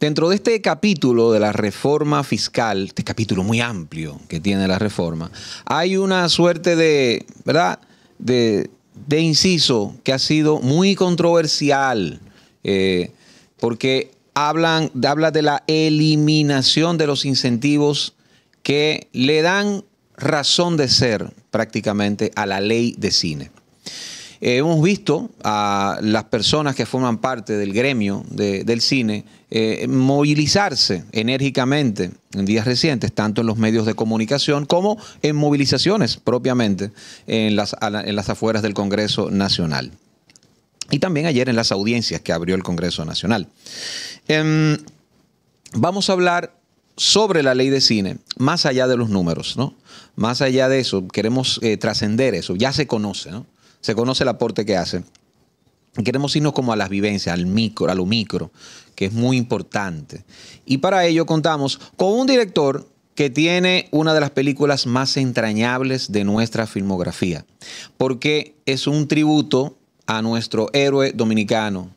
Dentro de este capítulo de la reforma fiscal, este capítulo muy amplio que tiene la reforma, hay una suerte de, ¿verdad? De, inciso que ha sido muy controversial, eh, porque hablan, habla de la eliminación de los incentivos que le dan razón de ser prácticamente a la ley de cine. Eh, hemos visto a las personas que forman parte del gremio del cine eh, movilizarse enérgicamente en días recientes, tanto en los medios de comunicación como en movilizaciones propiamente en las, en las afueras del Congreso Nacional. Y también ayer en las audiencias que abrió el Congreso Nacional. Em, vamos a hablar sobre la ley de cine, más allá de los números, ¿no? Más allá de eso, queremos eh, trascender eso, ya se conoce, ¿no? se conoce el aporte que hace. Queremos irnos como a las vivencias, al micro, a lo micro, que es muy importante. Y para ello contamos con un director que tiene una de las películas más entrañables de nuestra filmografía, porque es un tributo a nuestro héroe dominicano,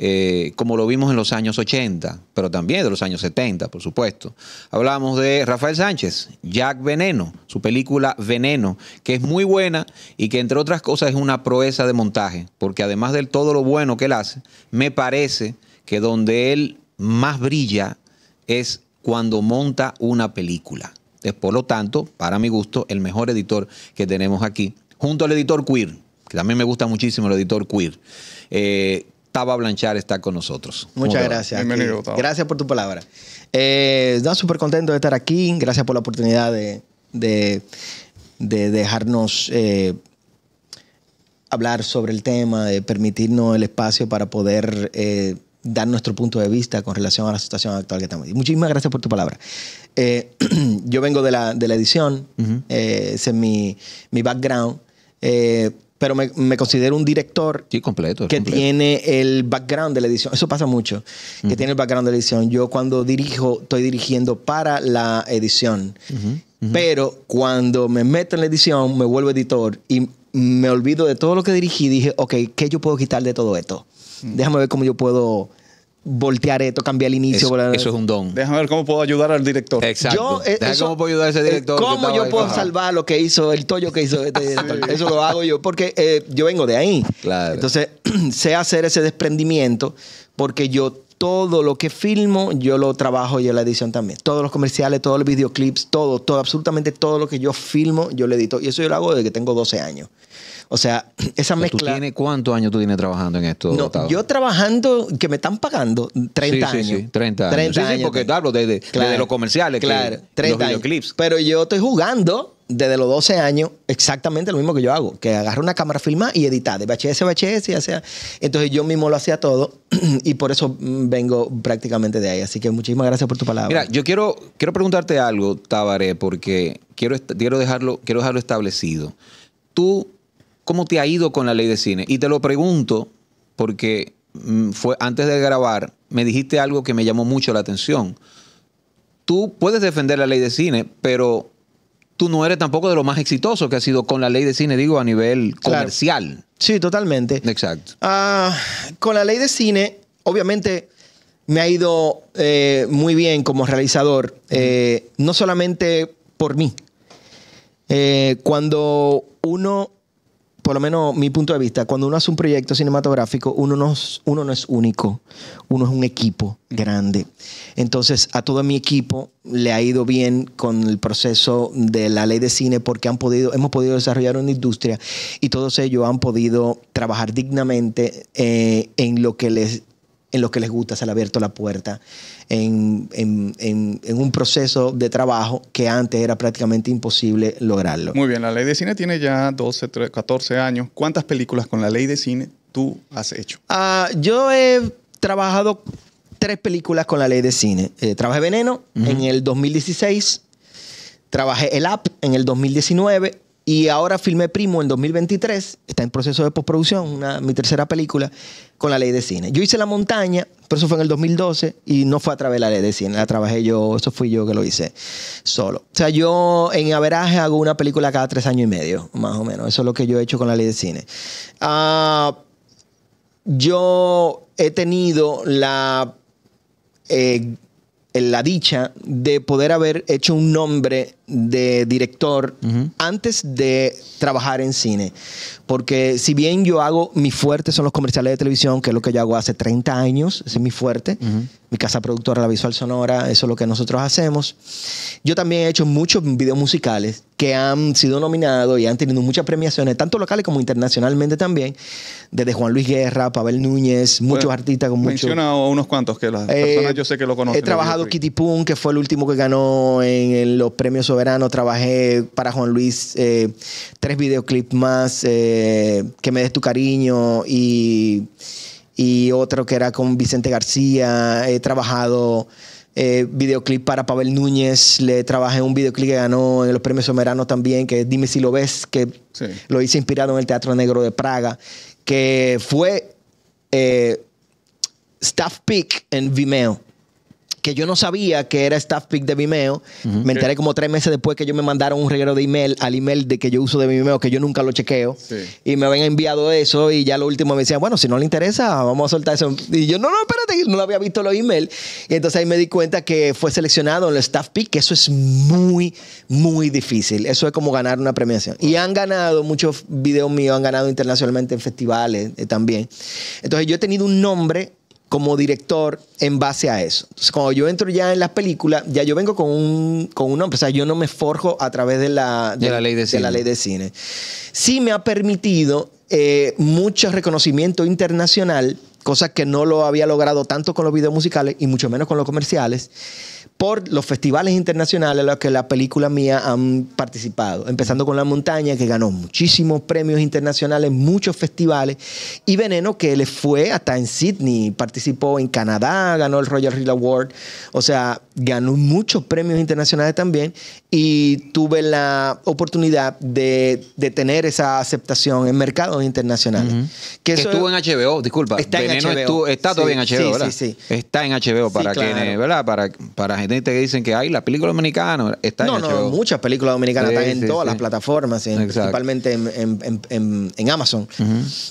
eh, como lo vimos en los años 80, pero también de los años 70, por supuesto. Hablamos de Rafael Sánchez, Jack Veneno, su película Veneno, que es muy buena y que entre otras cosas es una proeza de montaje, porque además de todo lo bueno que él hace, me parece que donde él más brilla es cuando monta una película. Es por lo tanto, para mi gusto, el mejor editor que tenemos aquí, junto al editor queer, que también me gusta muchísimo el editor queer. Eh, a Blanchard está con nosotros. Muchas gracias. Bienvenido, Gracias por tu palabra. Eh, súper contento de estar aquí. Gracias por la oportunidad de, de, dejarnos eh, hablar sobre el tema, de permitirnos el espacio para poder eh, dar nuestro punto de vista con relación a la situación actual que estamos. muchísimas gracias por tu palabra. Eh, yo vengo de la, edición, ese es mi, mi background pero me, considero un director sí, completo, que tiene el background de la edición. Eso pasa mucho, que tiene el background de la edición. Yo cuando dirijo, estoy dirigiendo para la edición, pero cuando me meto en la edición, me vuelvo editor y me olvido de todo lo que dirigí. Dije, ok, ¿qué yo puedo quitar de todo esto? Déjame ver cómo yo puedo voltear esto, cambiar el inicio. Eso, es un don. Déjame ver cómo puedo ayudar al director. Exacto. Eh, cómo puedo ayudar a ese eh, director. ¿Cómo yo puedo salvar lo que hizo, el tollo que hizo este director? Eso lo hago yo porque eh, yo vengo de ahí. Claro. Entonces, sé hacer ese desprendimiento porque yo todo lo que filmo, yo lo trabajo y en la edición también. Todos los comerciales, todos los videoclips, todo, todo, absolutamente todo lo que yo filmo, yo lo edito. Y eso yo lo hago desde que tengo 12 años. O sea, esa mezcla. ¿Tú ¿Cuántos años tú tienes trabajando en esto? No, yo trabajando, que me están pagando 30 mm, años. Sí, sí, 30 años. 30 años. porque te hablo desde, los comerciales, claro, 30 los videoclips. Pero yo estoy jugando desde los 12 años exactamente lo mismo que yo hago, que agarro una cámara, filmar y editar de VHS, VHS, ya sea. Entonces yo mismo lo hacía todo y por eso mm, vengo prácticamente de ahí. Así que muchísimas gracias por tu palabra. Mira, yo quiero, quiero preguntarte algo, Tabaré, porque quiero, quiero, dejarlo, quiero dejarlo establecido. Tú ¿Cómo te ha ido con la ley de cine? Y te lo pregunto porque mm, fue antes de grabar, me dijiste algo que me llamó mucho la atención. Tú puedes defender la ley de cine, pero tú no eres tampoco de lo más exitoso que ha sido con la ley de cine, digo, a nivel comercial. Sí, totalmente. Exacto. Ah, con la ley de cine, obviamente me ha ido eh, muy bien como realizador, eh, no solamente por mí. Eh, cuando uno por lo menos mi punto de vista, cuando uno hace un proyecto cinematográfico, uno no es, uno no es único, uno es un equipo grande. Entonces, a todo mi equipo le ha ido bien con el proceso de la ley de cine porque han podido, hemos podido desarrollar una industria y todos ellos han podido trabajar dignamente eh, en lo que les en lo que les gusta, se le ha abierto la puerta, en, un proceso de trabajo que antes era prácticamente imposible lograrlo. Muy bien, la ley de cine tiene ya 12, 13, 14 años. ¿Cuántas películas con la ley de cine tú has hecho? Ah, yo he trabajado tres películas con la ley de cine. Eh, trabajé Veneno en el 2016, trabajé El App en el 2019 y ahora filmé Primo en 2023. Está en proceso de postproducción, una, mi tercera película con la ley de cine. Yo hice la montaña, pero eso fue en el 2012 y no fue a través de la ley de cine, la trabajé yo, eso fui yo que lo hice solo. O sea, yo en averaje hago una película cada tres años y medio, más o menos. Eso es lo que yo he hecho con la ley de cine. Ah, yo he tenido la, eh, la dicha de poder haber hecho un nombre de director antes de trabajar en cine. Porque si bien yo hago, mi fuerte son los comerciales de televisión, que es lo que yo hago hace 30 años, ese es mi fuerte, mi casa productora, la visual sonora, eso es lo que nosotros hacemos. Yo también he hecho muchos videos musicales que han sido nominados y han tenido muchas premiaciones, tanto locales como internacionalmente también, desde Juan Luis Guerra, Pavel Núñez, muchos artistas con muchos... unos cuantos que las eh, personas yo sé que lo conocen. He trabajado Kitty Poon que fue el último que ganó en los premios sobre verano, trabajé para Juan Luis eh, tres videoclips más, eh, Que me des tu cariño y, otro que era con Vicente García. He trabajado eh, videoclip para Pavel Núñez, le trabajé un videoclip que ganó en los premios Somerano también, que Dime si lo ves, que lo hice inspirado en el Teatro Negro de Praga, que fue staff pick en Vimeo que yo no sabía que era staff pick de Vimeo. Me enteré como tres meses después que yo me mandaron un reguero de email al email de que yo uso de Vimeo, que yo nunca lo chequeo. Y me habían enviado eso y ya lo último me decían, bueno, si no le interesa, vamos a soltar eso. Y yo, no, no, espérate, no lo había visto los email. Y entonces ahí me di cuenta que fue seleccionado en el staff pick, que eso es muy, muy difícil. Eso es como ganar una premiación. Y han ganado, muchos videos míos han ganado internacionalmente en festivales eh, también. Entonces yo he tenido un nombre como director en base a eso. Entonces, cuando yo entro ya en las películas, ya yo vengo con un, con un nombre. O sea, yo no me forjo a través de la, de, la, ley, de, cine. Sí me ha permitido eh, mucho reconocimiento internacional, cosa que no lo había logrado tanto con los videos musicales y mucho menos con los comerciales por los festivales internacionales a los que la película mía han participado, empezando con La Montaña, que ganó muchísimos premios internacionales, muchos festivales, y Veneno, que le fue hasta en Sydney, participó en Canadá, ganó el Royal Reel Award, o sea, ganó muchos premios internacionales también, y tuve la oportunidad de, tener esa aceptación en mercados internacionales. que, estuvo en HBO, disculpa. Está en HBO. está todavía en HBO, ¿verdad? Sí, está en HBO para ¿verdad? Para, para gente que dicen que hay la película dominicana, está en HBO. muchas películas dominicanas están en todas las plataformas, principalmente en, Amazon.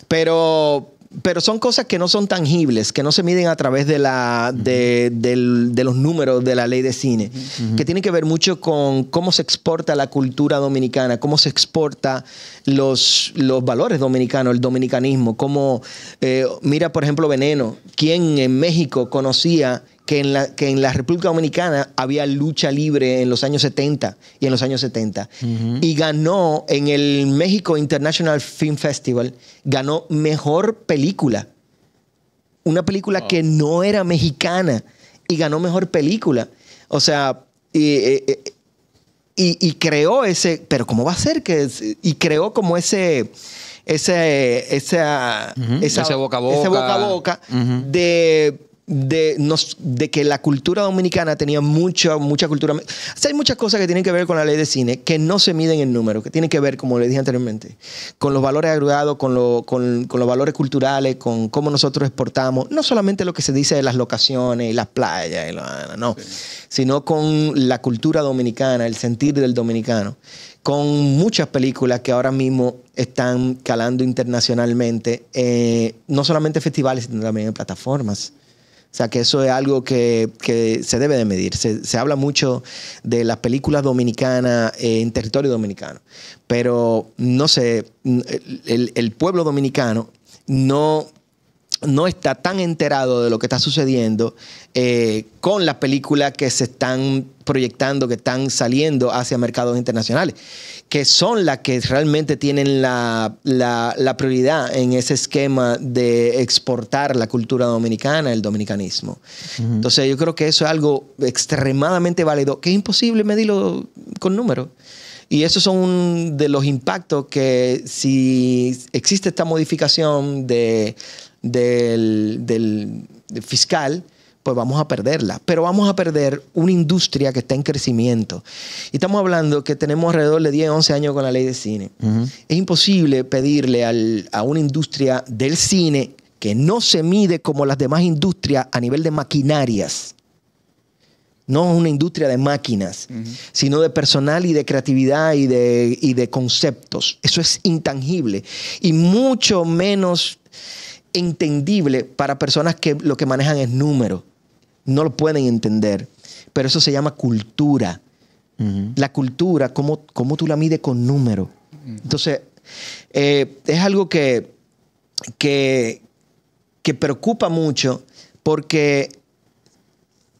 Pero pero son cosas que no son tangibles, que no se miden a través de, la, de, los números de la ley de cine, que tienen que ver mucho con cómo se exporta la cultura dominicana, cómo se exporta los, valores dominicanos, el dominicanismo, cómo, eh, mira por ejemplo Veneno, quien en México conocía que en, la, que en la República Dominicana había lucha libre en los años 70 y en los años 70. Y ganó en el México International Film Festival, ganó mejor película. Una película que no era mexicana y ganó mejor película. O sea, y, eh, eh, y, creó ese, pero ¿cómo va a ser que? Y creó como ese ese, ese boca a boca, ese boca, a boca de de, que la cultura dominicana tenía mucha, mucha cultura. hay muchas cosas que tienen que ver con la ley de cine que no se miden en número, que tienen que ver, como le dije anteriormente, con los valores agregados, con, los valores culturales, con cómo nosotros exportamos, no solamente lo que se dice de las locaciones y las playas, no, sino con la cultura dominicana, el sentir del dominicano, con muchas películas que ahora mismo están calando internacionalmente, eh, no solamente festivales, sino también en plataformas. O sea que eso es algo que, se debe de medir. Se, habla mucho de las películas dominicanas eh, en territorio dominicano, pero no sé, el, el pueblo dominicano no no está tan enterado de lo que está sucediendo eh, con las películas que se están proyectando, que están saliendo hacia mercados internacionales, que son las que realmente tienen la, prioridad en ese esquema de exportar la cultura dominicana, el dominicanismo. Entonces yo creo que eso es algo extremadamente válido, que es imposible medirlo con números. Y esos son de los impactos que si existe esta modificación de del, fiscal, pues vamos a perderla. Pero vamos a perder una industria que está en crecimiento. Y estamos hablando que tenemos alrededor de 10, 11 años con la ley de cine. Es imposible pedirle a una industria del cine que no se mide como las demás industrias a nivel de maquinarias. No es una industria de máquinas, sino de personal y de creatividad y de, y de conceptos. Eso es intangible. Y mucho menos entendible para personas que lo que manejan es número. No lo pueden entender. Pero eso se llama cultura. La cultura, ¿cómo, ¿cómo, tú la mides con número? Entonces, eh, es algo que, que, que preocupa mucho porque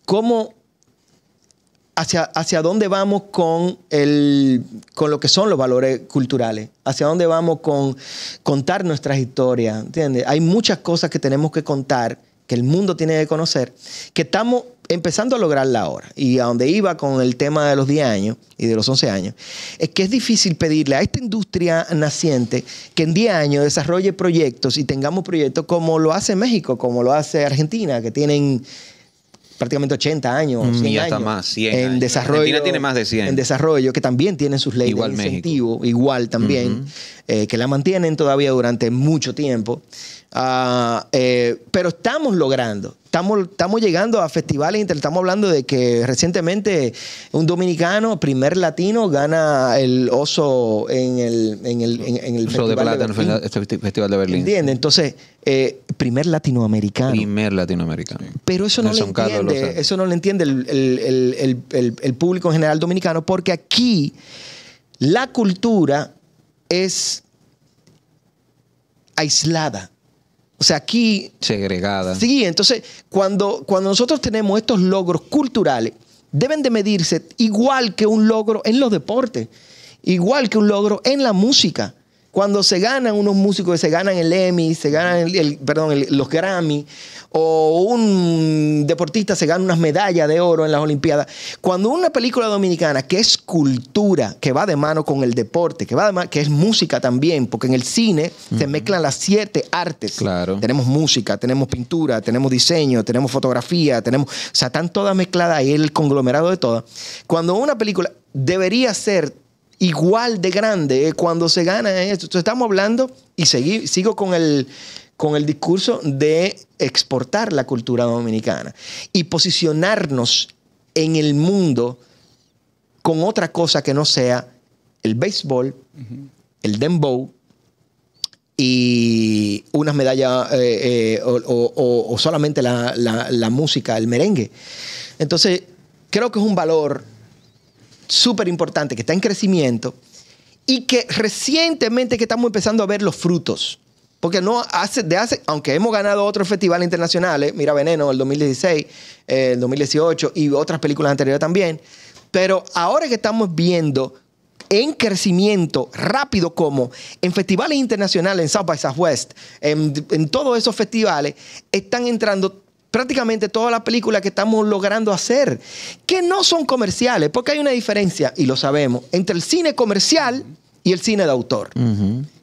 cómo hacia, dónde vamos con, el, con lo que son los valores culturales, hacia dónde vamos con contar nuestras historias, Hay muchas cosas que tenemos que contar, que el mundo tiene que conocer, que estamos empezando a lograrla ahora. Y a donde iba con el tema de los 10 años y de los 11 años, es que es difícil pedirle a esta industria naciente que en 10 años desarrolle proyectos y tengamos proyectos como lo hace México, como lo hace Argentina, que tienen prácticamente 80 años, 100 mm, y años, en desarrollo. Argentina tiene más de 100. En desarrollo, que también tienen sus leyes igual igual también, eh, que la mantienen todavía durante mucho tiempo. Ah, eh, pero estamos logrando, estamos, llegando a festivales, estamos hablando de que recientemente un dominicano, primer latino, gana el oso en el, festival, de plata, Berlín. En el este Entonces, eh, primer latinoamericano. Primer latinoamericano. Pero eso no, lo entiende, eso no lo entiende el público en general dominicano, porque aquí la cultura es aislada o sea, aquí... Segregada. Sí, entonces, cuando, cuando nosotros tenemos estos logros culturales, deben de medirse igual que un logro en los deportes, igual que un logro en la música. Cuando se ganan unos músicos que se ganan el Emmy, se ganan el, perdón, los Grammy, o un deportista se gana unas medallas de oro en las Olimpiadas. Cuando una película dominicana, que es cultura, que va de mano con el deporte, que va de que es música también, porque en el cine se mezclan las siete artes. Tenemos música, tenemos pintura, tenemos diseño, tenemos fotografía, tenemos. O sea, están todas mezcladas ahí el conglomerado de todas. Cuando una película debería ser igual de grande eh, cuando se gana esto. estamos hablando y sigo con el, con el discurso de exportar la cultura dominicana y posicionarnos en el mundo con otra cosa que no sea el béisbol, el dembow y unas medallas eh, eh, o, solamente la, la música, el merengue. Entonces, creo que es un valor súper importante, que está en crecimiento y que recientemente que estamos empezando a ver los frutos. Porque no hace, de hace, aunque hemos ganado otros festivales internacionales, mira Veneno, el 2016, el 2018 y otras películas anteriores también, pero ahora que estamos viendo en crecimiento rápido como en festivales internacionales, en South by Southwest, en, en todos esos festivales, están entrando prácticamente todas las películas que estamos logrando hacer, que no son comerciales, porque hay una diferencia, y lo sabemos, entre el cine comercial y el cine de autor.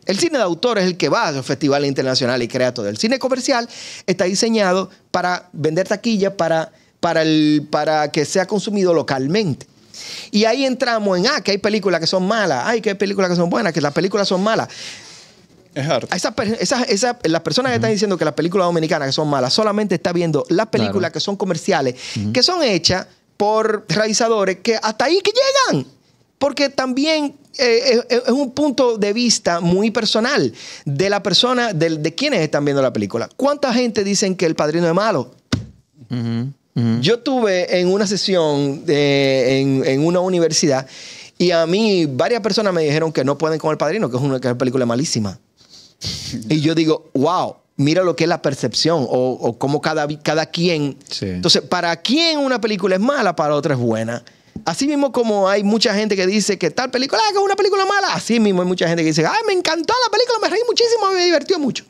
El cine de autor es el que va a los festivales internacionales y crea todo. El cine comercial está diseñado para vender taquilla, para, para, el, para que sea consumido localmente. Y ahí entramos en, ah, que hay películas que son malas, hay que hay películas que son buenas, que las películas son malas las personas que están diciendo que las películas dominicanas que son malas solamente está viendo las películas que son comerciales, que son hechas por realizadores que hasta ahí que llegan. Porque también eh, es un punto de vista muy personal de la persona, de, quienes están viendo la película. ¿Cuánta gente dicen que el padrino es malo? Yo tuve en una sesión eh, en, una universidad y a mí varias personas me dijeron que no pueden con el padrino, que es una película malísima. Y yo digo, wow, mira lo que es la percepción o, cómo cada, cada quien. Entonces, para quién una película es mala, para otra es buena. Así mismo como hay mucha gente que dice que tal película ah, que es una película mala, así mismo hay mucha gente que dice, ay, me encantó la película, me reí muchísimo, me divertió mucho.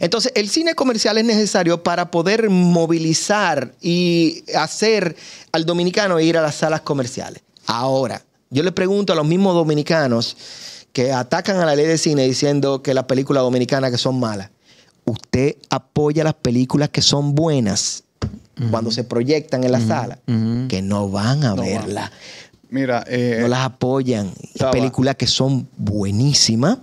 Entonces, el cine comercial es necesario para poder movilizar y hacer al dominicano ir a las salas comerciales. Ahora, yo le pregunto a los mismos dominicanos, que atacan a la ley de cine diciendo que las películas dominicanas que son malas. Usted apoya las películas que son buenas cuando se proyectan en la sala, que no van a verlas. Mira, eh, no las apoyan. Las películas que son buenísimas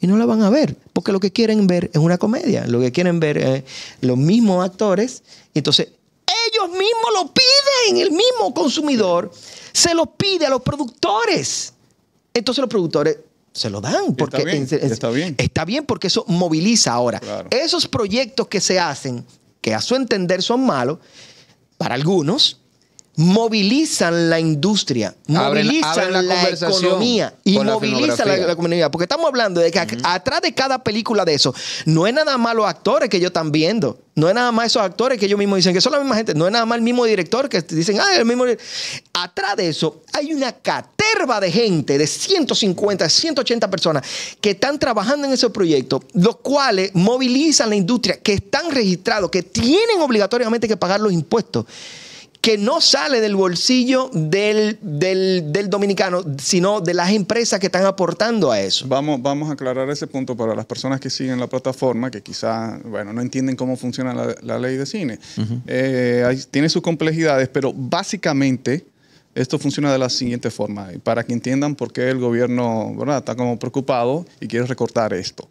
y no la van a ver, porque lo que quieren ver es una comedia, lo que quieren ver es los mismos actores, y entonces ellos mismos lo piden, el mismo consumidor se lo pide a los productores. Entonces los productores se lo dan. Porque está bien, está, bien. porque eso moviliza ahora. Esos proyectos que se hacen, que a su entender son malos, para algunos, movilizan la industria, movilizan la, economía y movilizan la, comunidad. Porque estamos hablando de que atrás de cada película de eso, no es nada más los actores que ellos están viendo, no es nada más esos actores que ellos mismos dicen que son la misma gente, no es nada más el mismo director que dicen, ah, el mismo. Atrás de eso hay una caterva de gente, de 150, 180 personas que están trabajando en ese proyecto, los cuales movilizan la industria, que están registrados, que tienen obligatoriamente que pagar los impuestos que no sale del bolsillo del, dominicano, sino de las empresas que están aportando a eso. Vamos, vamos a aclarar ese punto para las personas que siguen la plataforma, que quizás, bueno, no entienden cómo funciona la, ley de cine. Eh, tiene sus complejidades, pero básicamente esto funciona de la siguiente forma, para que entiendan por qué el gobierno está como preocupado y quiere recortar esto.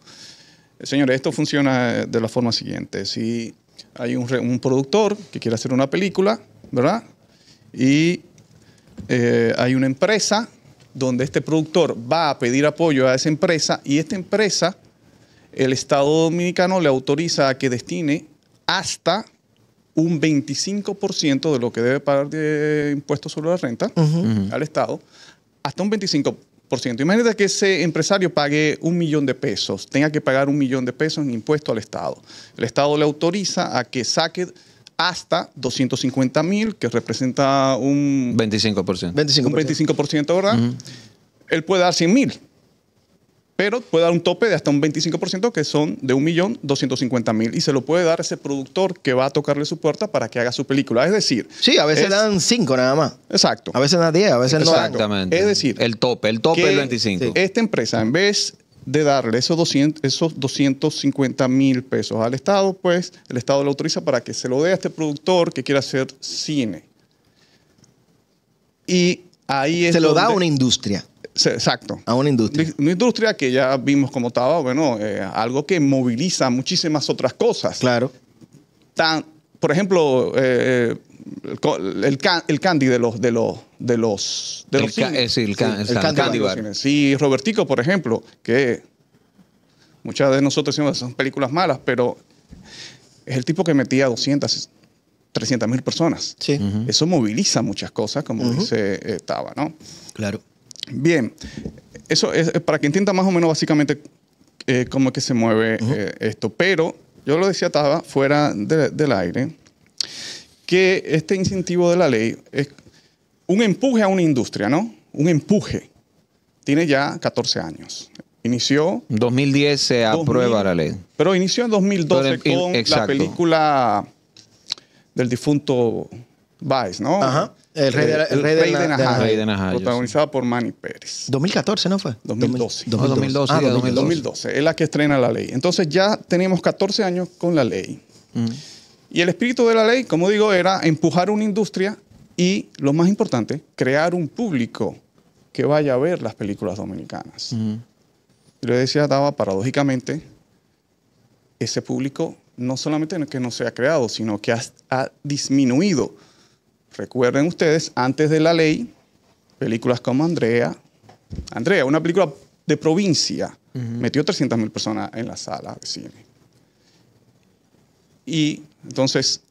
Eh, señores, esto funciona de la forma siguiente. Si hay un productor que quiere hacer una película, ¿verdad? Y eh, hay una empresa donde este productor va a pedir apoyo a esa empresa y esta empresa, el Estado Dominicano le autoriza a que destine hasta un 25% de lo que debe pagar de impuestos sobre la renta al Estado, hasta un 25%. Imagínate que ese empresario pague un millón de pesos, tenga que pagar un millón de pesos en impuestos al Estado. El Estado le autoriza a que saque hasta 250 mil, que representa un 25%. 25%. Un 25%, ¿verdad? Él puede dar 100 mil, pero puede dar un tope de hasta un 25%, que son de 1.250.000, y se lo puede dar ese productor que va a tocarle su puerta para que haga su película. Es decir... Sí, a veces dan 5 nada más. Exacto. A veces dan 10, a veces no. Exactamente. Es decir... El tope, el tope es 25. Esta empresa, en vez de darle esos, 200, esos 250 mil pesos al Estado, pues el Estado lo autoriza para que se lo dé a este productor que quiera hacer cine. Y ahí es... Se lo da a una industria. exacto. A una industria. Una industria que ya vimos cómo estaba, bueno, eh, algo que moviliza muchísimas otras cosas. Claro. Tan, por ejemplo, eh, el, el, candy de los de los de los el, candy, Sí, Robertico, por ejemplo, que muchas de nosotros decimos son películas malas, pero es el tipo que metía 200 300 mil personas. Sí. Eso moviliza muchas cosas, como dice eh, Tava ¿no? Claro. Bien, eso es eh, para que entienda más o menos básicamente eh, cómo es que se mueve esto. Pero yo lo decía estaba fuera del aire que este incentivo de la ley es un empuje a una industria, ¿no? Un empuje. Tiene ya 14 años. Inició... 2010 se aprueba la ley. Pero inició en 2012 con la película del difunto Vice, ¿no? Ajá. El rey, de, protagonizada por Manny Pérez. 2014, ¿no fue? 2012. 2012. Ah, 2012. Ah, es la que estrena la ley. Entonces ya tenemos 14 años con la ley. Mm. Y el espíritu de la ley, como digo, era empujar una industria y, lo más importante, crear un público que vaya a ver las películas dominicanas. Yo decía Daba, paradójicamente, ese público no solamente que no se ha creado, sino que ha, disminuido. Recuerden ustedes, antes de la ley, películas como Andrea, Andrea, una película de provincia, metió metió 300.000 personas en la sala de cine. Y entonces,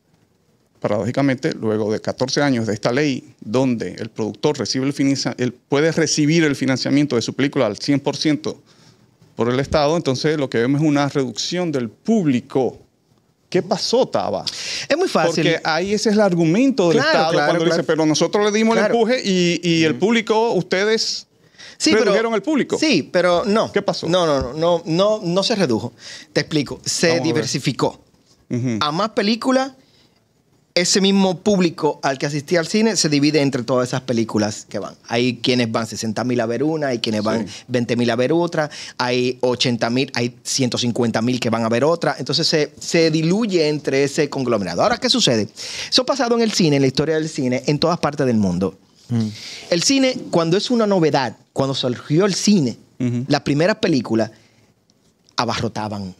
paradójicamente, luego de 14 años de esta ley, donde el productor recibe el, puede recibir el financiamiento de su película al 100% por el Estado, entonces lo que vemos es una reducción del público. ¿Qué pasó, Taba? Es muy fácil. Porque ahí ese es el argumento del Estado cuando dice, pero nosotros le dimos el empuje y, el mm. público, ustedes ¿Redujeron el público? Sí, pero no. ¿Qué pasó? No, no, no, no, no, se redujo. Te explico. Se diversificó a más películas, ese mismo público al que asistía al cine se divide entre todas esas películas que van. Hay quienes van 60 mil a ver una, hay quienes van 20.000 mil a ver otra, hay 80 mil, hay 150 mil que van a ver otra. Entonces se, diluye entre ese conglomerado. Ahora, ¿qué sucede? Eso ha pasado en el cine, en la historia del cine, en todas partes del mundo. Mm. El cine, cuando es una novedad, cuando surgió el cine, las primeras películas abarrotaban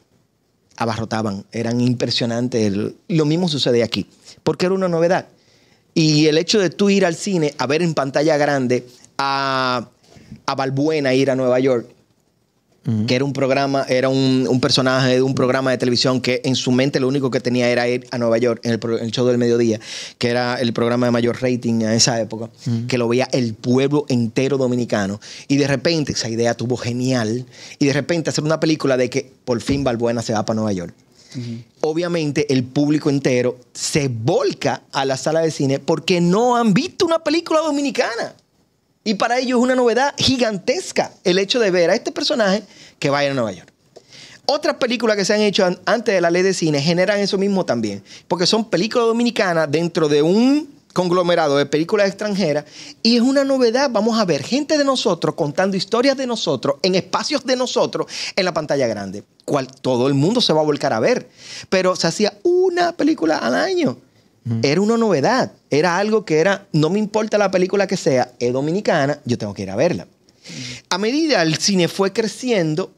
abarrotaban, eran impresionantes. Lo mismo sucede aquí, porque era una novedad. Y el hecho de tú ir al cine a ver en pantalla grande a, a Balbuena ir a Nueva York, que era un programa, era un, personaje de un programa de televisión que en su mente lo único que tenía era ir a Nueva York en el, show del mediodía, que era el programa de mayor rating en esa época, que lo veía el pueblo entero dominicano. Y de repente, esa idea tuvo genial, y de repente hacer una película de que por fin Balbuena se va para Nueva York. Obviamente el público entero se volca a la sala de cine porque no han visto una película dominicana. Y para ellos es una novedad gigantesca el hecho de ver a este personaje que vaya a Nueva York. Otras películas que se han hecho antes de la ley de cine generan eso mismo también, porque son películas dominicanas dentro de un conglomerado de películas extranjeras y es una novedad. Vamos a ver gente de nosotros contando historias de nosotros en espacios de nosotros en la pantalla grande, cual todo el mundo se va a volcar a ver. Pero se hacía una película al año. Era una novedad, era algo que era, no me importa la película que sea, es dominicana, yo tengo que ir a verla. A medida el cine fue creciendo,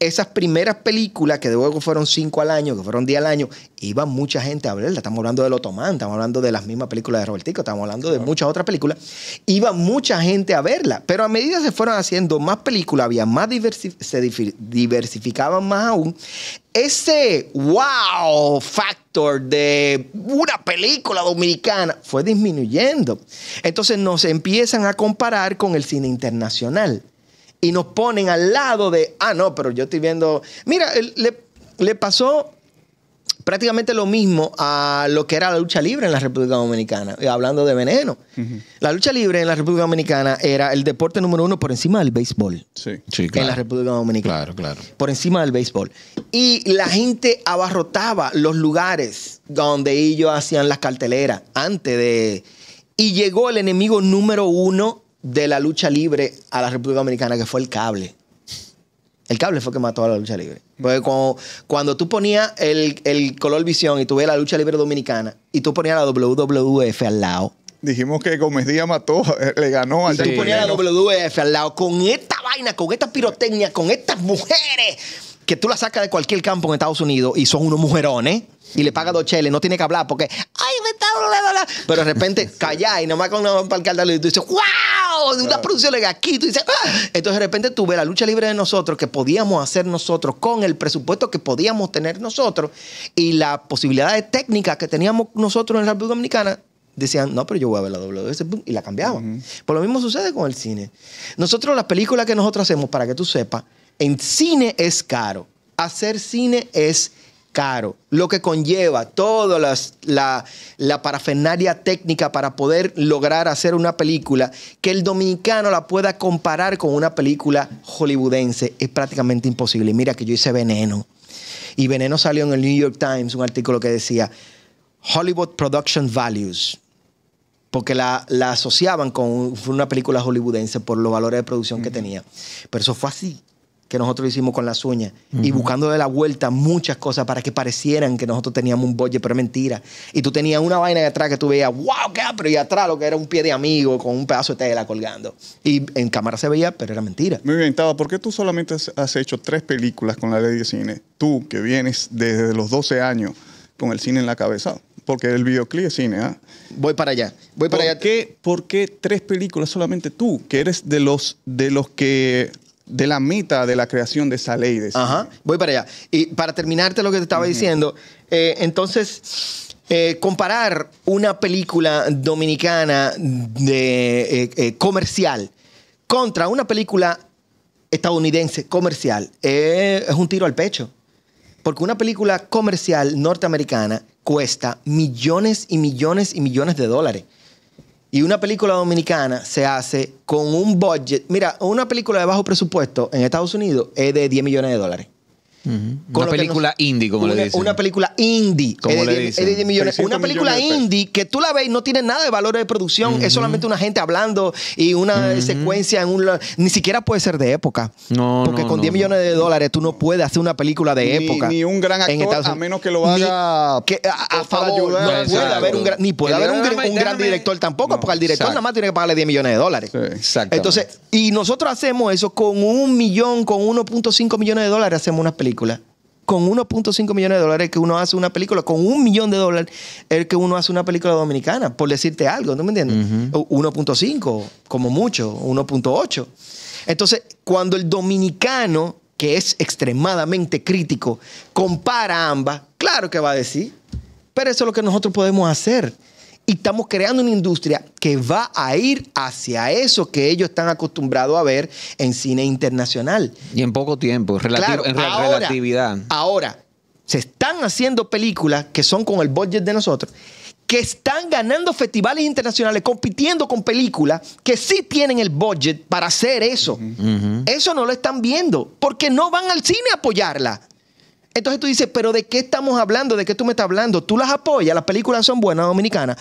esas primeras películas, que luego fueron cinco al año, que fueron diez al año, iba mucha gente a verla. Estamos hablando del Otomán, estamos hablando de las mismas películas de Robertico, estamos hablando de muchas otras películas. Iba mucha gente a verla, pero a medida que se fueron haciendo más películas, había más se diversificaban más aún. Ese wow factor de una película dominicana fue disminuyendo. Entonces nos empiezan a comparar con el cine internacional y nos ponen al lado de, ah, no, pero yo estoy viendo. Mira, le, le pasó prácticamente lo mismo a lo que era la lucha libre en la República Dominicana, eh, hablando de veneno. La lucha libre en la República Dominicana era el deporte número uno por encima del béisbol. Sí, sí En la República Dominicana. Claro, claro. Por encima del béisbol. Y la gente abarrotaba los lugares donde ellos hacían las carteleras antes de... Y llegó el enemigo número uno de la lucha libre a la República Dominicana, que fue el cable. El cable fue que mató a la lucha libre. Porque mm. cuando, tú ponías el, color visión y tú veías la lucha libre dominicana y tú ponías la WWF al lado, Dijimos que Gómez Díaz mató, le ganó al tú ponías la WWF al lado con esta vaina, con esta pirotecnia, con estas mujeres que tú las sacas de cualquier campo en Estados Unidos y son unos mujerones y le pagas dos cheles, no tiene que hablar porque, ay, me está... Pero de repente y nomás con una para y tú dices, ¡guau! de una producción de aquí. Tú ah". Entonces de repente tú ves la lucha libre de nosotros que podíamos hacer nosotros con el presupuesto que podíamos tener nosotros y la posibilidad de técnica que teníamos nosotros en la República Dominicana. Decían, no, pero yo voy a ver la WS y la cambiaban. Por lo mismo sucede con el cine. Nosotros, las películas que nosotros hacemos, para que tú sepas, en cine es caro. Hacer cine es caro, lo que conlleva toda la, la parafernalia técnica para poder lograr hacer una película que el dominicano la pueda comparar con una película hollywoodense es prácticamente imposible. mira que yo hice Veneno. Y Veneno salió en el New York Times, un artículo que decía Hollywood Production Values, porque la, asociaban con una película hollywoodense por los valores de producción que tenía. Pero eso fue así, que nosotros hicimos con las uñas y buscando de la vuelta muchas cosas para que parecieran que nosotros teníamos un budget, pero mentira. Y tú tenías una vaina de atrás que tú veías, wow, qué pero y atrás lo que era un pie de amigo con un pedazo de tela colgando. Y en cámara se veía, pero era mentira. Muy bien, porque ¿por qué tú solamente has hecho tres películas con la ley de cine? Tú que vienes desde los 12 años con el cine en la cabeza, porque el videoclip es cine. ¿ah? Voy para allá. Voy para allá. Qué, ¿Por qué tres películas solamente tú, que eres de los, de los que de la mitad de la creación de esa ley. De Ajá, voy para allá. Y para terminarte lo que te estaba diciendo, eh, entonces... Eh, comparar una película dominicana de, eh, comercial contra una película estadounidense comercial es un tiro al pecho. Porque una película comercial norteamericana cuesta millones y millones y millones de dólares. Y una película dominicana se hace con un budget. Mira, una película de bajo presupuesto en Estados Unidos es de 10 millones de dólares una película indie, como le dicen. Una película indie. Como le millones. Una película indie que tú la ves y no tiene nada de valor de producción. Es solamente una gente hablando y una eh, secuencia en un. Ni siquiera puede ser de época. No, Porque con 10 millones de dólares tú no puedes hacer una película de época. Ni un gran actor, a menos que lo haga. a, favor. ni puede haber un, gran director tampoco, porque al director nada más tiene que pagarle 10 millones de dólares. Sí, Entonces, y nosotros hacemos eso con un millón, con 1.5 millones de dólares, hacemos una película con 1.5 millones de dólares que uno hace una película, con un millón de dólares el que uno hace una película dominicana, por decirte algo, ¿no me entiendes? 1.5, como mucho, 1.8. Entonces, cuando el dominicano, que es extremadamente crítico, compara ambas, claro que va a decir, pero eso es lo que nosotros podemos hacer. Y estamos creando una industria que va a ir hacia eso que ellos están acostumbrados a ver en cine internacional. Y en poco tiempo, en relatividad. Ahora, se están haciendo películas que son con el budget de nosotros, que están ganando festivales internacionales, compitiendo con películas que sí tienen el budget para hacer eso. Eso no lo están viendo, porque no van al cine a apoyarla. Entonces tú dices, pero ¿de qué estamos hablando? ¿De qué tú me estás hablando? Tú las apoyas, las películas son buenas dominicanas.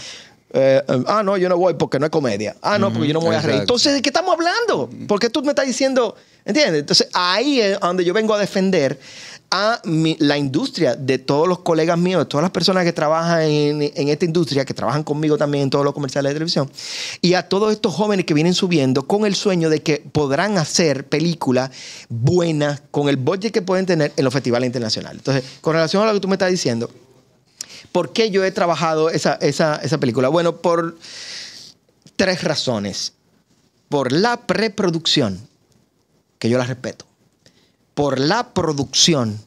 Eh, eh, ah, no, yo no voy porque no es comedia. Ah, no, porque yo no me voy a reír. Entonces, ¿de qué estamos hablando? Porque tú me estás diciendo? ¿Entiendes? Entonces, ahí es donde yo vengo a defender a la industria de todos los colegas míos, de todas las personas que trabajan en, esta industria, que trabajan conmigo también en todos los comerciales de televisión, y a todos estos jóvenes que vienen subiendo con el sueño de que podrán hacer películas buenas con el budget que pueden tener en los festivales internacionales. Entonces, con relación a lo que tú me estás diciendo, ¿por qué yo he trabajado esa, esa película? Bueno, por tres razones. Por la preproducción, que yo la respeto por la producción,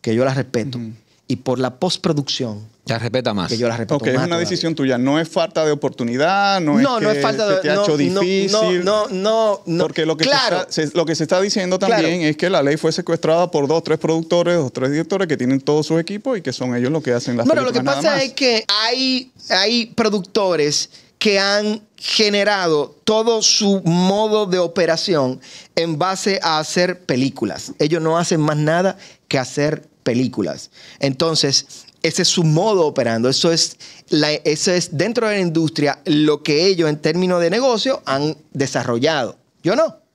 que yo la respeto, y por la postproducción. Ya respeta más. Que yo la respeto okay, es una decisión tuya. No es falta de oportunidad, no, es no que es falta de, se te no, hecho difícil. No, no, Porque lo que, se está, lo que se está diciendo también es que la ley fue secuestrada por dos, tres productores, dos, tres directores que tienen todos sus equipos y que son ellos los que hacen las Bueno, lo que pasa es que hay productores que han generado todo su modo de operación en base a hacer películas. Ellos no hacen más nada que hacer películas. Entonces, ese es su modo operando. Eso es, eso es dentro de la industria lo que ellos en términos de negocio han desarrollado. Yo no.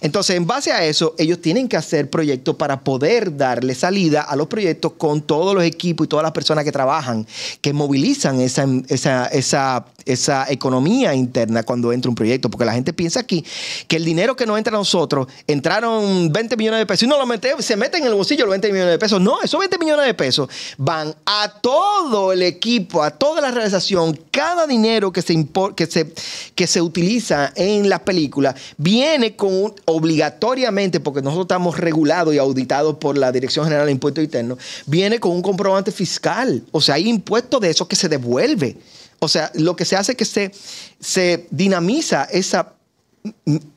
Entonces, en base a eso, ellos tienen que hacer proyectos para poder darle salida a los proyectos con todos los equipos y todas las personas que trabajan, que movilizan esa, esa, esa, economía interna cuando entra un proyecto. Porque la gente piensa aquí que el dinero que no entra a nosotros, entraron 20 millones de pesos y no lo se mete en el bolsillo los 20 millones de pesos. No, esos 20 millones de pesos van a todo el equipo, a toda la realización, cada dinero que se, que se, que se utiliza en las películas viene con un obligatoriamente, porque nosotros estamos regulados y auditados por la Dirección General de Impuestos Internos, viene con un comprobante fiscal. O sea, hay impuestos de eso que se devuelve. O sea, lo que se hace es que se, se dinamiza esa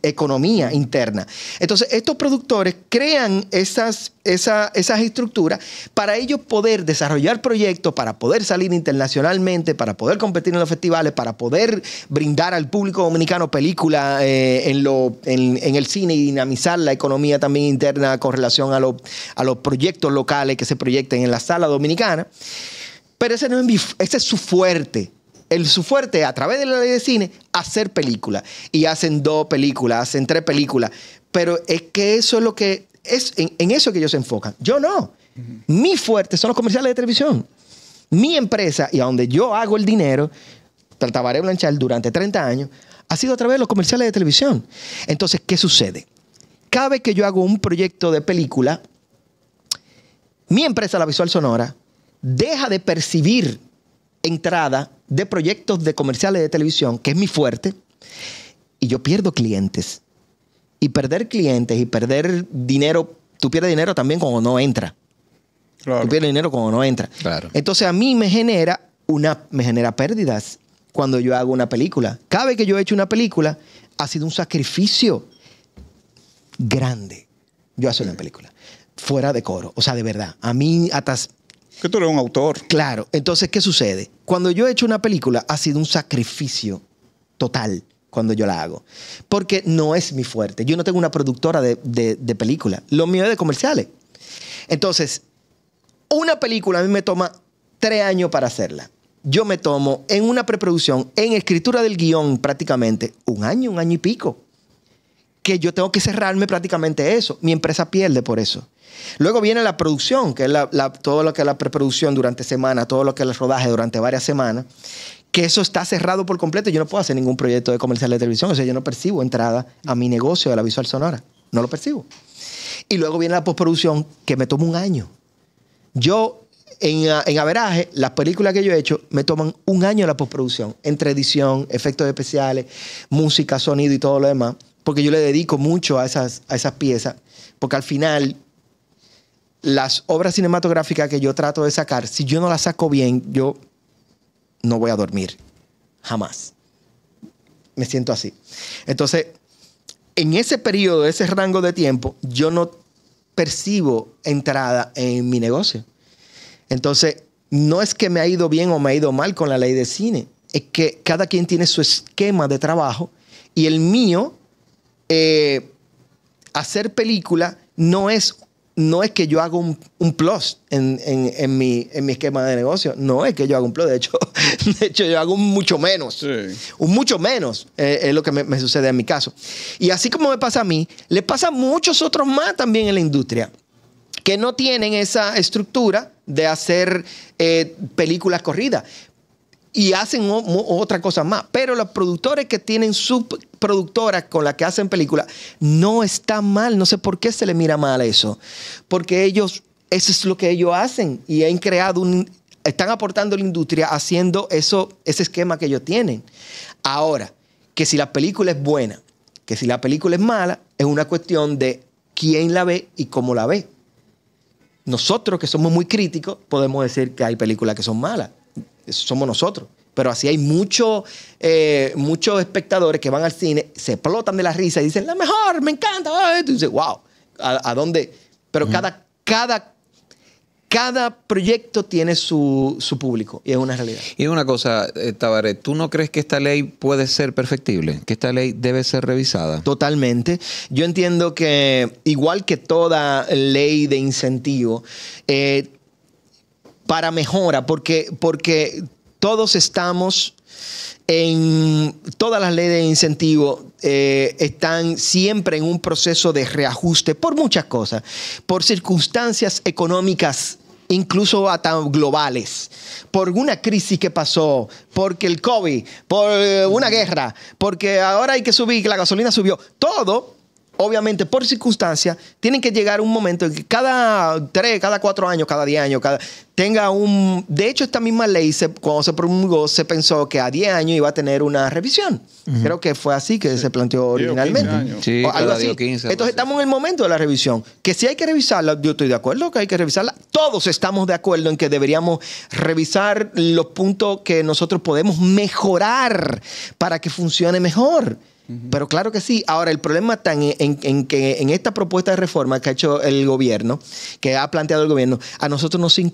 economía interna. Entonces, estos productores crean esas, estructuras para ellos poder desarrollar proyectos, para poder salir internacionalmente, para poder competir en los festivales, para poder brindar al público dominicano películas eh, en, en, el cine y dinamizar la economía también interna con relación a, los proyectos locales que se proyecten en la sala dominicana. Pero ese, es, ese es su fuerte el, su fuerte a través de la ley de cine, hacer películas. Y hacen dos películas, hacen tres películas. Pero es que eso es lo que, es en, eso que ellos se enfocan. Yo no. Mi fuerte son los comerciales de televisión. Mi empresa y a donde yo hago el dinero, Tartabaré Blanchard, durante 30 años, ha sido a través de los comerciales de televisión. Entonces, ¿qué sucede? Cada vez que yo hago un proyecto de película, mi empresa, la Visual Sonora, deja de percibir entrada de proyectos de comerciales de televisión, que es mi fuerte, y yo pierdo clientes. Y perder clientes y perder dinero, tú pierdes dinero también cuando no entra. Claro. Tú pierdes dinero cuando no entra. Claro. Entonces a mí me genera, una, me genera pérdidas cuando yo hago una película. Cada vez que yo he hecho una película, ha sido un sacrificio grande. Yo hago una película. Fuera de coro, o sea, de verdad. A mí, hasta que tú eres un autor. Claro. Entonces, ¿qué sucede? Cuando yo he hecho una película, ha sido un sacrificio total cuando yo la hago. Porque no es mi fuerte. Yo no tengo una productora de, de, película. Lo mío es de comerciales. Entonces, una película a mí me toma tres años para hacerla. Yo me tomo en una preproducción, en escritura del guión prácticamente, un año, un año y pico. Que yo tengo que cerrarme prácticamente eso. Mi empresa pierde por eso. Luego viene la producción, que es todo lo que es la preproducción durante semana, todo lo que es el rodaje durante varias semanas, que eso está cerrado por completo. Yo no puedo hacer ningún proyecto de comercial de televisión, o sea, yo no percibo entrada a mi negocio de la visual sonora. No lo percibo. Y luego viene la postproducción, que me toma un año. Yo, en, ah, en averaje, las películas que yo he hecho me toman un año la postproducción, entre edición, efectos especiales, música, sonido y todo lo demás, porque yo le dedico mucho a esas, a esas piezas, porque al final las obras cinematográficas que yo trato de sacar, si yo no las saco bien, yo no voy a dormir. Jamás. Me siento así. Entonces, en ese periodo, ese rango de tiempo, yo no percibo entrada en mi negocio. Entonces, no es que me ha ido bien o me ha ido mal con la ley de cine. Es que cada quien tiene su esquema de trabajo y el mío, eh, hacer película, no es no es que yo haga un, plus en, mi, esquema de negocio. No es que yo haga un plus. De hecho, de hecho yo hago un mucho menos. Un mucho menos eh, es lo que me, sucede en mi caso. Y así como me pasa a mí, le pasa a muchos otros más también en la industria que no tienen esa estructura de hacer eh, películas corridas y hacen otra cosa más. Pero los productores que tienen subproductoras con las que hacen películas, no está mal. No sé por qué se le mira mal eso. Porque ellos, eso es lo que ellos hacen y han creado un, están aportando a la industria haciendo eso, ese esquema que ellos tienen. Ahora, que si la película es buena, que si la película es mala, es una cuestión de quién la ve y cómo la ve. Nosotros que somos muy críticos podemos decir que hay películas que son malas somos nosotros. Pero así hay mucho, eh, muchos espectadores que van al cine, se explotan de la risa y dicen, la mejor, me encanta. Y wow, ¿a, dónde? Pero cada, cada, cada proyecto tiene su, público y es una realidad. Y una cosa, eh, Tabaret, ¿tú no crees que esta ley puede ser perfectible? ¿Que esta ley debe ser revisada? Totalmente. Yo entiendo que, igual que toda ley de incentivo, eh, para mejora, porque, porque todos estamos en todas las leyes de incentivo eh, están siempre en un proceso de reajuste por muchas cosas, por circunstancias económicas incluso tan globales, por una crisis que pasó, porque el COVID, por una guerra, porque ahora hay que subir, la gasolina subió, todo obviamente por circunstancia, tienen que llegar un momento en que cada tres, cada cuatro años, cada diez años, cada, tenga un... De hecho, esta misma ley, cuando se promulgó, se pensó que a diez años iba a tener una revisión. Creo que fue así que se planteó originalmente. Sí, o algo así. Entonces estamos en el momento de la revisión. Que si hay que revisarla, yo estoy de acuerdo que hay que revisarla. Todos estamos de acuerdo en que deberíamos revisar los puntos que nosotros podemos mejorar para que funcione mejor. Pero claro que sí. Ahora, el problema está en, que en esta propuesta de reforma que ha hecho el gobierno, que ha planteado el gobierno, a nosotros no se,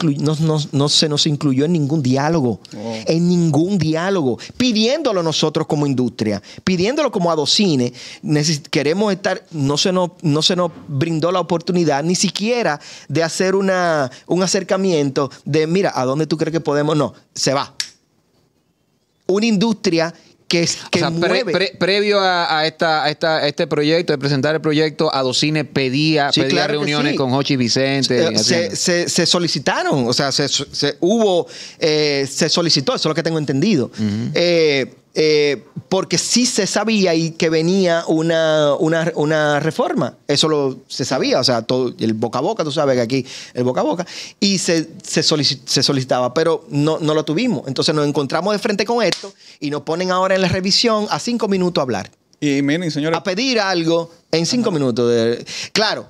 no, se nos incluyó en ningún diálogo, oh. en ningún diálogo, pidiéndolo nosotros como industria, pidiéndolo como Adocine. Queremos estar, no se, nos, no se nos brindó la oportunidad ni siquiera de hacer un acercamiento de, mira, ¿a dónde tú crees que podemos? No, se va. Una industria que, es, que previo a, esta, este proyecto, de presentar el proyecto, Adocine pedía, pedía reuniones con Hochi Vicente. Se, solicitaron, o sea, se, hubo, eh, se solicitó, eso es lo que tengo entendido. eh, eh, porque sí se sabía y que venía una, reforma. Eso lo, se sabía, o sea, todo, el boca a boca, tú sabes que aquí el boca a boca. Y se, se, solicitaba, pero no, no lo tuvimos. Entonces nos encontramos de frente con esto y nos ponen ahora en la revisión a cinco minutos a hablar. Y miren, señores. A pedir algo en cinco minutos. claro,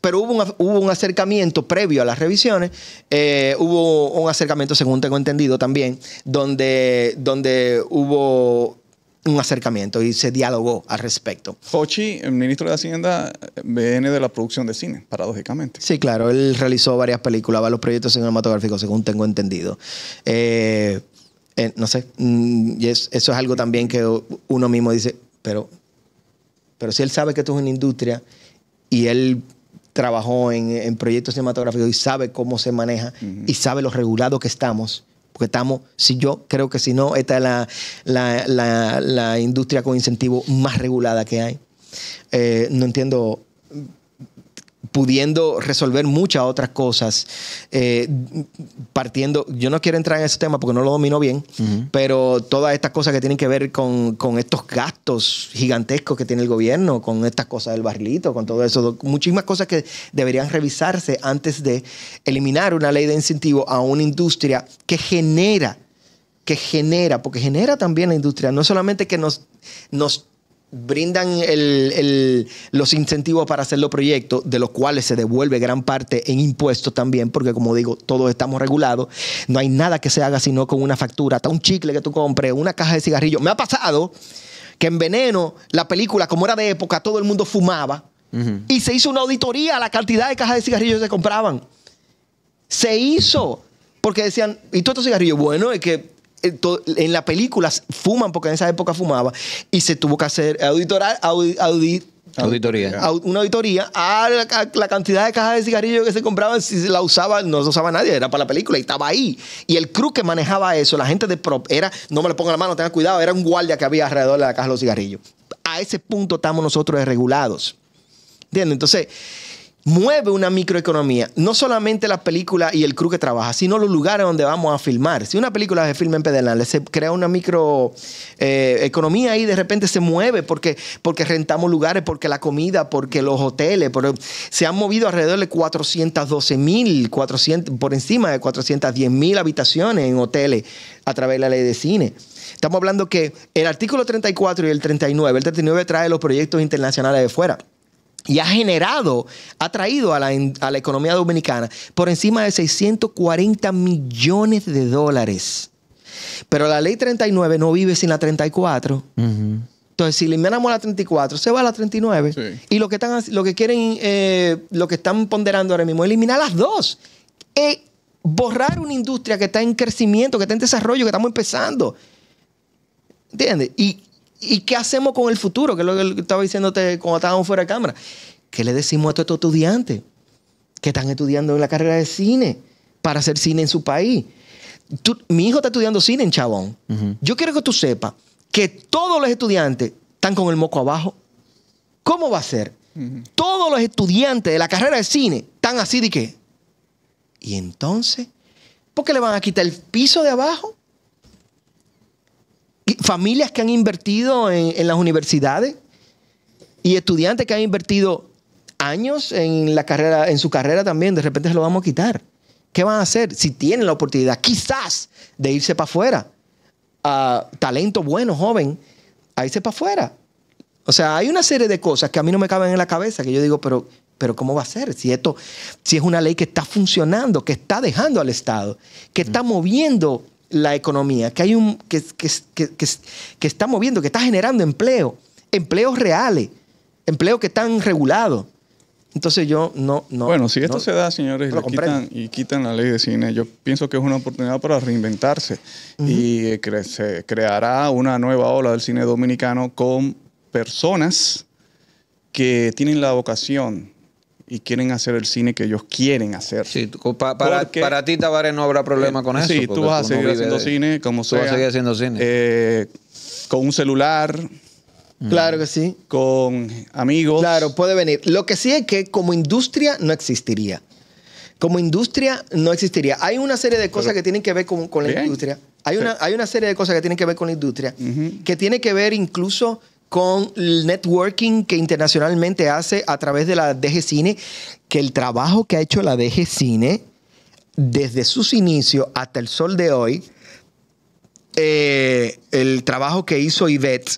pero hubo un, hubo un acercamiento previo a las revisiones. Eh, hubo un acercamiento, según tengo entendido también, donde, donde hubo un acercamiento y se dialogó al respecto. Hochi, el ministro de Hacienda, viene de la producción de cine, paradójicamente. Sí, claro, él realizó varias películas, varios proyectos cinematográficos, según tengo entendido. Eh, eh, no sé, mm, y eso es algo también que uno mismo dice, pero, si él sabe que esto es una industria y él trabajó en, proyectos cinematográficos y sabe cómo se maneja y sabe lo regulado que estamos, porque estamos, si yo creo que si no, esta es la, industria con incentivo más regulada que hay. Eh, no entiendo pudiendo resolver muchas otras cosas, eh, partiendo, yo no quiero entrar en ese tema porque no lo domino bien, pero todas estas cosas que tienen que ver con, estos gastos gigantescos que tiene el gobierno, con estas cosas del barlito, con todo eso, muchísimas cosas que deberían revisarse antes de eliminar una ley de incentivo a una industria que genera, que genera, porque genera también la industria, no solamente que nos brindan los incentivos para hacer los proyectos, de los cuales se devuelve gran parte en impuestos también, porque como digo, todos estamos regulados, no hay nada que se haga sino con una factura, hasta un chicle que tú compres, una caja de cigarrillos. Me ha pasado que en Veneno, la película, como era de época, todo el mundo fumaba y se hizo una auditoría a la cantidad de cajas de cigarrillos que se compraban. Se hizo, porque decían, ¿y todos estos cigarrillos? Bueno, es que eh, en la película fuman, porque en esa época fumaba, y se tuvo que hacer Auditoría. una auditoría a la, cantidad de cajas de cigarrillos que se compraban, si se la usaba, no se usaba nadie, era para la película y estaba ahí. Y el crew que manejaba eso, la gente de prop, era, no me lo ponga la mano, tenga cuidado, era un guardia que había alrededor de la caja de los cigarrillos. A ese punto estamos nosotros desregulados. ¿Entiendes? Entonces, mueve una microeconomía, no solamente las películas y el crew que trabaja, sino los lugares donde vamos a filmar. Si una película se filma en Pedernales, se crea una microeconomía eh, y de repente se mueve porque, porque rentamos lugares, porque la comida, porque los hoteles, se han movido alrededor de 412 mil, 400, por encima de 410 mil habitaciones en hoteles a través de la ley de cine. Estamos hablando que el artículo 34 y el 39, el 39 trae los proyectos internacionales de fuera y ha generado, ha traído a la, economía dominicana por encima de 640 millones de dólares. Pero la ley 39 no vive sin la 34. Entonces, si eliminamos la 34, se va a la 39. Y lo que, están, lo que quieren, eh, lo que están ponderando ahora mismo, es eliminar las dos. Es borrar una industria que está en crecimiento, que está en desarrollo, que estamos empezando. ¿Entiendes? Y ¿Y qué hacemos con el futuro? Que es lo que estaba diciéndote cuando estábamos fuera de cámara. ¿Qué le decimos a todos estos estudiantes que están estudiando en la carrera de cine para hacer cine en su país? mi hijo está estudiando cine en Chabón. Yo quiero que tú sepas que todos los estudiantes están con el moco abajo. ¿Cómo va a ser? Todos los estudiantes de la carrera de cine están así de qué. Y entonces, ¿por qué le van a quitar el piso de abajo? familias que han invertido en, las universidades y estudiantes que han invertido años en, la carrera, en su carrera también, de repente se lo vamos a quitar. ¿Qué van a hacer si tienen la oportunidad quizás de irse para afuera? Ah, talento bueno, joven, a irse para afuera. O sea, hay una serie de cosas que a mí no me caben en la cabeza, que yo digo, pero, pero ¿cómo va a ser? Si esto, si es una ley que está funcionando, que está dejando al Estado, que está moviendo la economía, que, hay un, que, que, está moviendo, que está generando empleo, empleos reales, empleos que están regulados. Entonces yo no... bueno, si esto se da, señores, y quitan, y quitan la ley de cine, yo pienso que es una oportunidad para reinventarse y se creará una nueva ola del cine dominicano con personas que tienen la vocación y quieren hacer el cine que ellos quieren hacer. para, para, ti, Tavares, no habrá problema eh, con eso. Sí, tú vas a seguir haciendo cine como tú a seguir haciendo cine. con un celular. Mm. Claro que sí. Con amigos. Claro, puede venir. Lo que sí es que como industria no existiría. Como industria no existiría. Hay una serie de cosas que tienen que ver con, la industria. Hay, una, hay una serie de cosas que tienen que ver con la industria, que tiene que ver incluso con el networking que internacionalmente hace a través de la DG Cine, que el trabajo que ha hecho la DG Cine desde sus inicios hasta el sol de hoy, eh, el trabajo que hizo Ivette,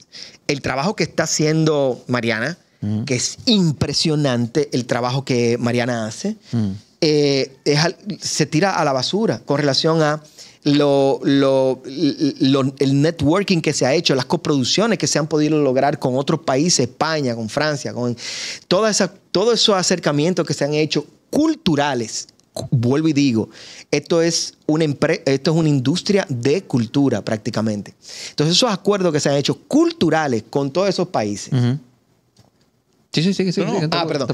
el trabajo que está haciendo Mariana, mm. que es impresionante el trabajo que Mariana hace, mm. eh, se tira a la basura con relación a lo, el networking que se ha hecho, las coproducciones que se han podido lograr con otros países, España, con Francia, con esa, todos esos acercamientos que se han hecho culturales. Vuelvo y digo, esto es, una esto es una industria de cultura prácticamente. Entonces esos acuerdos que se han hecho culturales con todos esos países. Sí, sí, sí. sí, sí ah, perdón.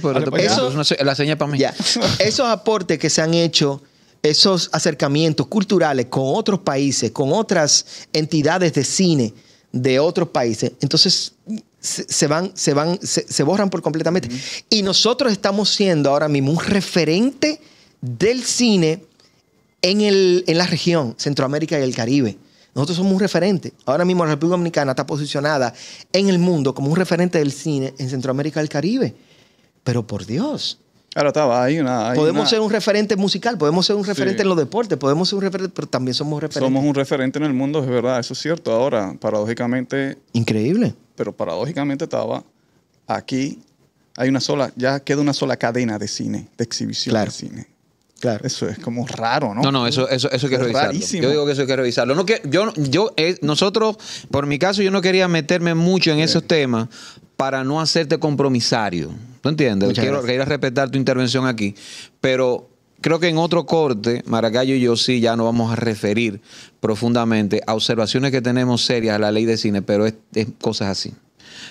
la seña para mí. Esos aportes que se han hecho esos acercamientos culturales con otros países, con otras entidades de cine de otros países, entonces se van, se van, se, borran por completamente. Y nosotros estamos siendo ahora mismo un referente del cine en, en la región, Centroamérica y el Caribe. Nosotros somos un referente. Ahora mismo la República Dominicana está posicionada en el mundo como un referente del cine en Centroamérica y el Caribe. Pero por Dios, estaba, ahí, una. podemos ser un referente musical, podemos ser un referente en los deportes, podemos ser un referente, pero también somos referentes. Somos un referente en el mundo, es verdad, eso es cierto. Ahora, paradójicamente. Increíble. Pero paradójicamente estaba aquí, hay una sola, ya queda una sola cadena de cine, de exhibición de cine. Claro. Eso es como raro, ¿no? No, no, eso, eso, eso hay que revisarlo. Yo digo que eso hay que revisarlo. No yo, eh, nosotros, por mi caso, yo no quería meterme mucho en esos temas para no hacerte compromisario. ¿Tú entiendes? quiero, a respetar tu intervención aquí, pero creo que en otro corte, Maragallo y yo sí ya nos vamos a referir profundamente a observaciones que tenemos serias a la ley de cine, pero es cosas así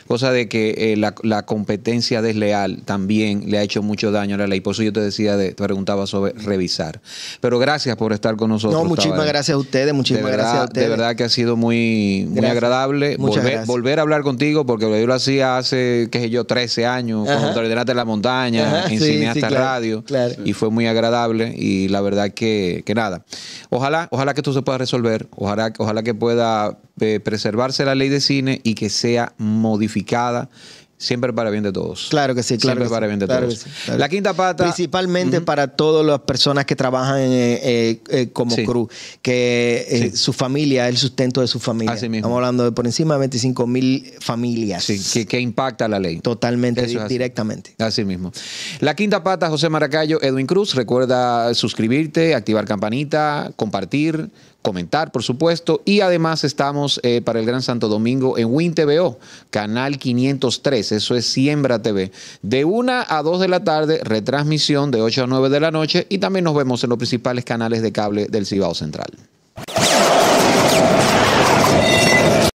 cosa de que eh, la, competencia desleal también le ha hecho mucho daño a la ley. Por eso yo te decía, de, te preguntaba sobre revisar. Pero gracias por estar con nosotros. No, muchísimas gracias a ustedes, muchísimas gracias a ustedes. De verdad que ha sido muy, agradable volver, a hablar contigo, porque yo lo hacía hace, qué sé yo, 13 años, con cuando de la montaña, en cine Cineasta Radio, y fue muy agradable y la verdad que, nada. Ojalá, ojalá que esto se pueda resolver, ojalá, ojalá que pueda eh, preservarse la ley de cine y que sea moderno modificada Siempre para bien de todos. Claro que sí, claro. Siempre para bien de todos. La quinta pata. Principalmente para todas las personas que trabajan eh, eh, eh, como cruz, que su familia el sustento de su familia. Así mismo. Estamos hablando de por encima de 25 mil familias. Sí, que, impacta la ley. Totalmente, directamente. Así mismo. La quinta pata, José Maracayo, Edwin Cruz. Recuerda suscribirte, activar campanita, compartir, comentar, por supuesto. Y además estamos eh, para el Gran Santo Domingo en Win TVO, canal 503, eso es Siembra TV. De 1 a 2 de la tarde, retransmisión de 8 a 9 de la noche y también nos vemos en los principales canales de cable del Cibao Central.